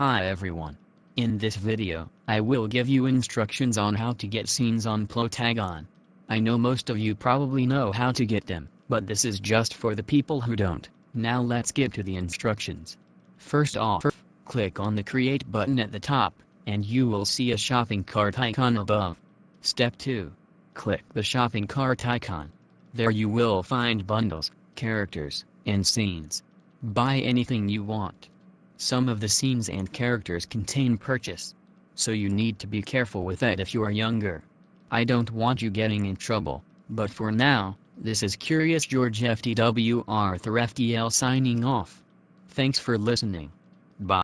Hi everyone. In this video, I will give you instructions on how to get scenes on Plotagon. I know most of you probably know how to get them, but this is just for the people who don't. Now let's get to the instructions. First off, click on the create button at the top, and you will see a shopping cart icon above. Step 2. Click the shopping cart icon. There you will find bundles, characters, and scenes. Buy anything you want. Some of the scenes and characters contain purchase. So you need to be careful with that if you are younger. I don't want you getting in trouble, but for now, this is Curious George FTW Arthur F D L signing off. Thanks for listening. Bye.